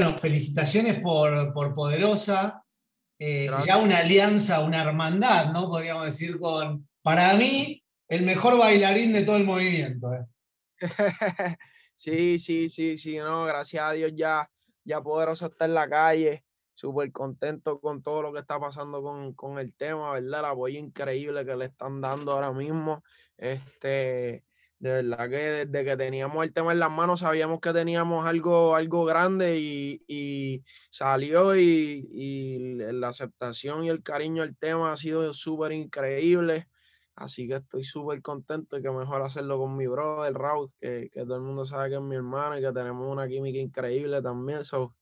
bueno, felicitaciones por, Poderosa. Eh, ya una alianza, una hermandad, ¿no? Podríamos decir con, para mí, el mejor bailarín de todo el movimiento. ¿eh? sí, sí, sí, sí, no, gracias a Dios ya, ya Poderosa está en la calle, súper contento con todo lo que está pasando con, con, el tema, ¿verdad? El apoyo increíble que le están dando ahora mismo. Este, de verdad que desde que teníamos el tema en las manos sabíamos que teníamos algo, algo grande y, y salió y, y, la aceptación y el cariño al tema ha sido súper increíble. Así que estoy súper contento y que mejor hacerlo con mi brother Raúl, que, que, todo el mundo sabe que es mi hermano y que tenemos una química increíble también. So,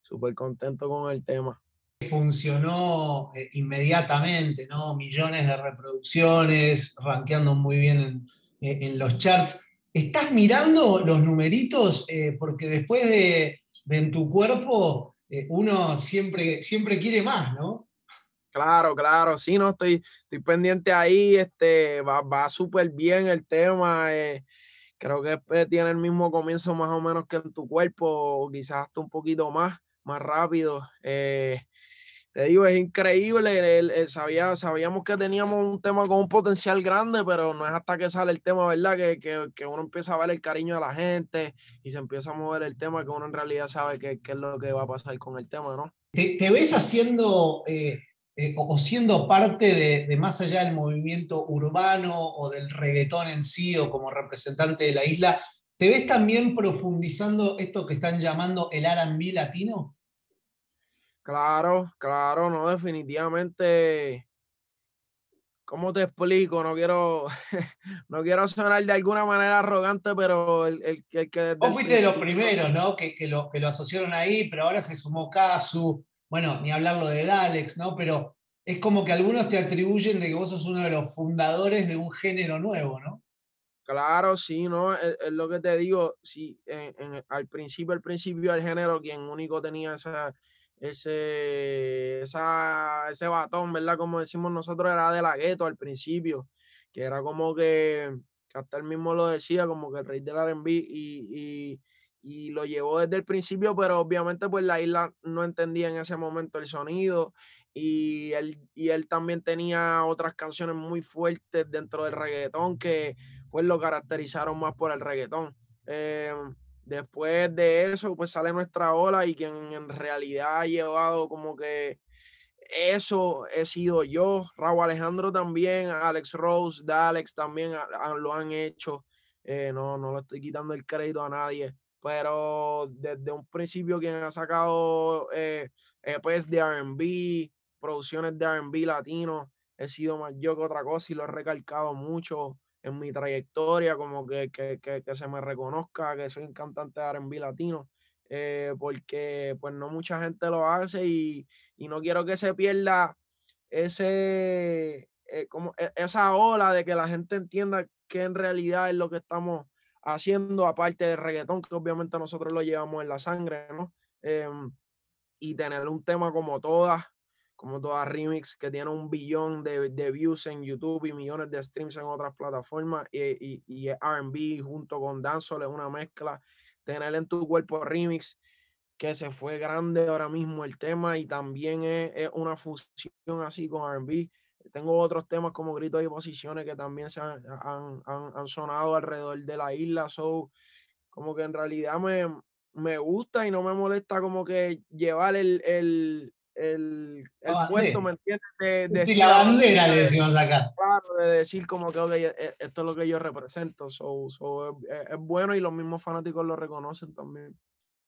súper contento con el tema. Funcionó eh, inmediatamente, ¿no? Millones de reproducciones, rankeando muy bien en eh, en los charts. ¿Estás mirando los numeritos? Eh, porque después de, en tu cuerpo, eh, uno siempre, siempre quiere más, ¿no? Claro, claro, sí, no, estoy, estoy pendiente ahí, este, va, súper bien el tema. creo que tiene el mismo comienzo más o menos que en tu cuerpo, quizás hasta un poquito más, más rápido te digo, es increíble. El, sabía, sabíamos que teníamos un tema con un potencial grande, pero no es hasta que sale el tema, ¿verdad? Que, que, que uno empieza a ver el cariño de la gente y se empieza a mover el tema, que uno en realidad sabe qué es lo que va a pasar con el tema, ¿no? ¿Te, ves haciendo eh, eh, o siendo parte de, de, más allá del movimiento urbano o del reggaetón en sí o como representante de la isla? ¿Te ves también profundizando esto que están llamando el RB latino? Claro, claro, no, definitivamente. ¿Cómo te explico? No quiero, no quiero sonar de alguna manera arrogante, pero el, que... Vos fuiste de los primeros, ¿no? Que, que, lo, que lo asociaron ahí, pero ahora se sumó Casu. Bueno, ni hablarlo de Dalex, ¿no? Pero es como que algunos te atribuyen de que vos sos uno de los fundadores de un género nuevo, ¿no? Claro, sí, ¿no? Es, lo que te digo. Sí, en, al principio, al principio del género, quien único tenía esa ese, ese batón, ¿verdad? Como decimos nosotros, era de la gueto al principio, que era como que, hasta él mismo lo decía, como que el rey del RB y, y, lo llevó desde el principio, pero obviamente pues la isla no entendía en ese momento el sonido y él, y él también tenía otras canciones muy fuertes dentro del reggaetón que pues lo caracterizaron más por el reggaetón. Em, Después de eso, pues sale nuestra ola y quien en realidad ha llevado como que eso he sido yo, Raúl Alejandro también, Alex Rose, Dalex también lo han hecho. Eh, no, no le estoy quitando el crédito a nadie, pero desde un principio quien ha sacado eh, EPs eh, pues, de RB, producciones de RB latino, he sido más yo que otra cosa y lo he recalcado mucho en mi trayectoria, como que, se me reconozca que soy un cantante de RB latino, eh, porque pues no mucha gente lo hace y, no quiero que se pierda ese, eh, como e, esa ola de que la gente entienda que en realidad es lo que estamos haciendo, aparte del reggaetón, que obviamente nosotros lo llevamos en la sangre, ¿no? Em, y tener un tema como todas como toda remix que tiene un billón de, views en YouTube y millones de streams en otras plataformas eh, y, y, y RB junto con Danzol es una mezcla. Tener en tu cuerpo remix que se fue grande ahora mismo el tema y también es, una fusión así con RB. Tengo otros temas como gritos y posiciones que también se han, sonado alrededor de la isla. So, como que en realidad me, gusta y no me molesta como que llevar el, el, puesto, ¿me entiendes? De, decir, la bandera, le decimos acá. de decir como que e, e, esto es lo que yo represento, es, bueno y los mismos fanáticos lo reconocen también.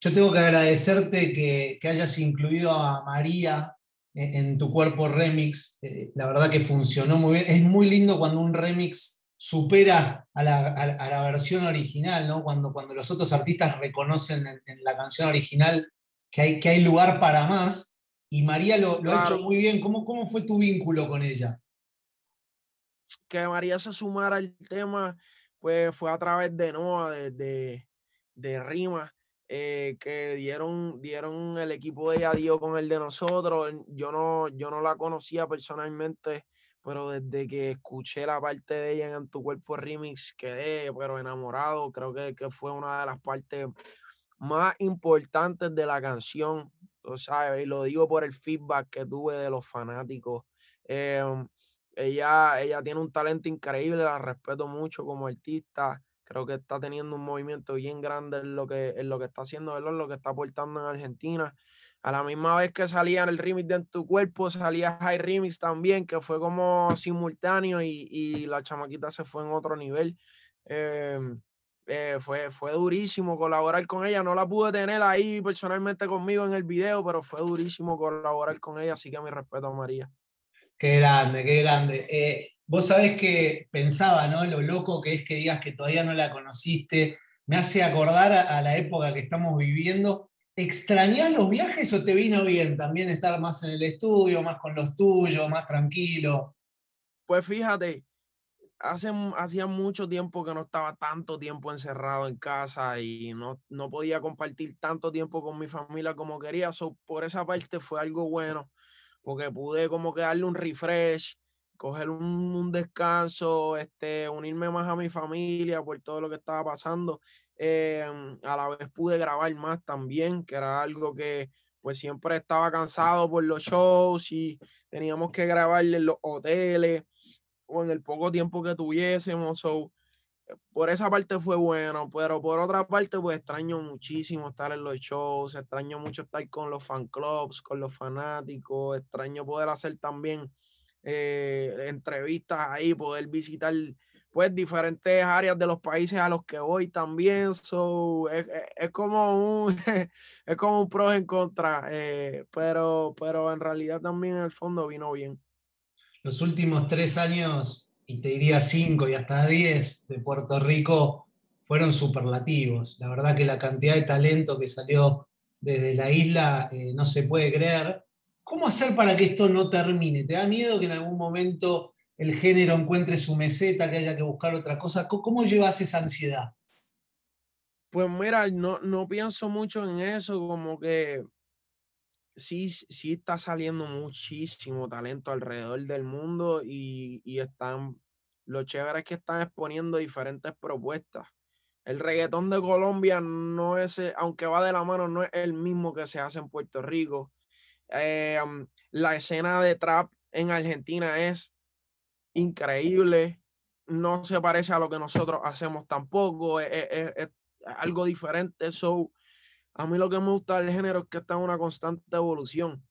Yo tengo que agradecerte que, hayas incluido a María en, tu cuerpo remix, eh, la verdad que funcionó muy bien, es muy lindo cuando un remix supera a la, versión original, ¿no? cuando, cuando los otros artistas reconocen en, la canción original que hay, que hay lugar para más, y María lo, ha hecho muy bien. ¿Cómo, ¿Cómo fue tu vínculo con ella? Que María se sumara al tema, pues fue a través de Noah, de, de, Rima, eh, que dieron, dieron el equipo de ella dio con el de nosotros. Yo no, yo no la conocía personalmente, pero desde que escuché la parte de ella en Tu Cuerpo Remix, quedé pero enamorado. Creo que, que fue una de las partes más importantes de la canción y lo digo por el feedback que tuve de los fanáticos. Em, ella, ella tiene un talento increíble, la respeto mucho como artista. Creo que está teniendo un movimiento bien grande en lo que, lo que está haciendo, en lo que está aportando en Argentina. A la misma vez que salía el remix de En tu cuerpo, salía High Remix también, que fue como simultáneo y, la chamaquita se fue en otro nivel. Em, eh, fue, fue durísimo colaborar con ella. No la pude tener ahí personalmente conmigo en el video, pero fue durísimo colaborar con ella, así que mi respeto a María. Qué grande, qué grande. Eh, vos sabés que pensaba, ¿no? Lo loco que es que digas que todavía no la conociste. Me hace acordar a, la época que estamos viviendo. ¿Extrañás los viajes o te vino bien también estar más en el estudio, más con los tuyos, más tranquilo? Pues fíjate, hace, hacía mucho tiempo que no estaba tanto tiempo encerrado en casa y no, no podía compartir tanto tiempo con mi familia como quería. por esa parte fue algo bueno, porque pude como que darle un refresh, coger un, descanso, este, unirme más a mi familia por todo lo que estaba pasando. Em, a la vez pude grabar más también, que era algo que pues siempre estaba cansado por los shows y teníamos que grabar en los hoteles en el poco tiempo que tuviésemos. So, eh, por esa parte fue bueno, pero por otra parte, pues extraño muchísimo estar en los shows, extraño mucho estar con los fan clubs, con los fanáticos, extraño poder hacer también eh, entrevistas ahí, poder visitar pues diferentes áreas de los países a los que voy también. So, es, es, como un es como un pro en contra, eh, pero, pero en realidad también en el fondo vino bien los últimos tres años, y te diría cinco y hasta diez, de Puerto Rico fueron superlativos. La verdad que la cantidad de talento que salió desde la isla eh, no se puede creer. ¿Cómo hacer para que esto no termine? ¿Te da miedo que en algún momento el género encuentre su meseta, que haya que buscar otra cosa? ¿Cómo, llevas esa ansiedad? Pues mira, no, no pienso mucho en eso, como que sí, sí está saliendo muchísimo talento alrededor del mundo y, están, lo chévere es que están exponiendo diferentes propuestas. El reggaetón de Colombia no es, eh, aunque va de la mano, no es el mismo que se hace en Puerto Rico. Eh, la escena de trap en Argentina es increíble. No se parece a lo que nosotros hacemos tampoco. E, e, e, es, algo diferente a mí lo que me gusta del género es que está en una constante evolución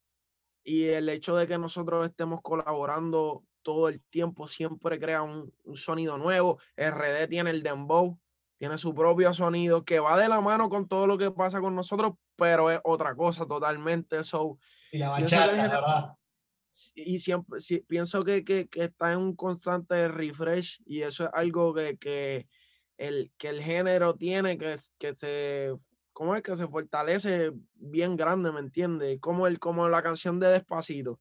y el hecho de que nosotros estemos colaborando todo el tiempo siempre crea un, sonido nuevo. RD tiene el dembow, tiene su propio sonido que va de la mano con todo lo que pasa con nosotros, pero es otra cosa totalmente. So, y la bachata, la verdad. Y siempre pienso que, que, está en un constante refresh y eso es algo que, que el, que el género tiene que, que se ¿cómo es que se fortalece bien grande, me entiende? Como, el, como la canción de Despacito.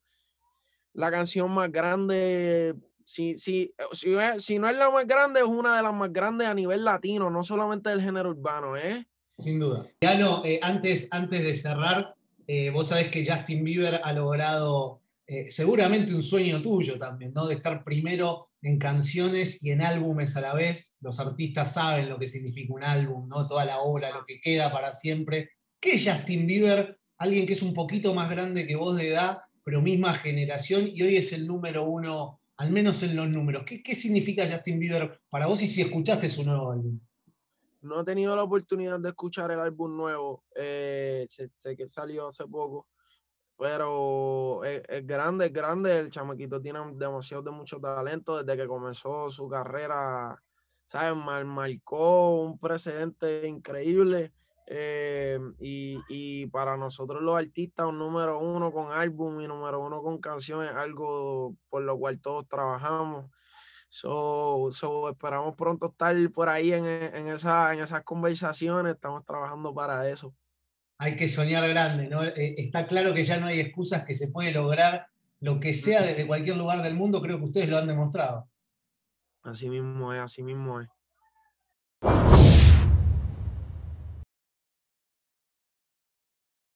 La canción más grande, si, si, eh, si, no es la más grande, es una de las más grandes a nivel latino, no solamente del género urbano, ¿eh? Sin duda. Ya no, eh, antes, antes de cerrar, eh, vos sabés que Justin Bieber ha logrado seguramente un sueño tuyo también, ¿no? De estar primero en canciones y en álbumes a la vez. Los artistas saben lo que significa un álbum, ¿no? Toda la obra, lo que queda para siempre. ¿Qué es Justin Bieber? Alguien que es un poquito más grande que vos de edad, pero misma generación, y hoy es el número uno, al menos en los números. ¿Qué, qué significa Justin Bieber para vos y si escuchaste su nuevo álbum? No he tenido la oportunidad de escuchar el álbum nuevo, eh, que salió hace poco pero eh, es, grande, es grande, el chamaquito tiene demasiado de mucho talento desde que comenzó su carrera, ¿sabes? marcó un precedente increíble eh, y, para nosotros los artistas un número uno con álbum y número uno con canciones, algo por lo cual todos trabajamos. So, esperamos pronto estar por ahí en, en esas conversaciones, estamos trabajando para eso hay que soñar grande, ¿no? Eh, está claro que ya no hay excusas, que se puede lograr lo que sea desde cualquier lugar del mundo, creo que ustedes lo han demostrado. Así mismo es, así mismo es.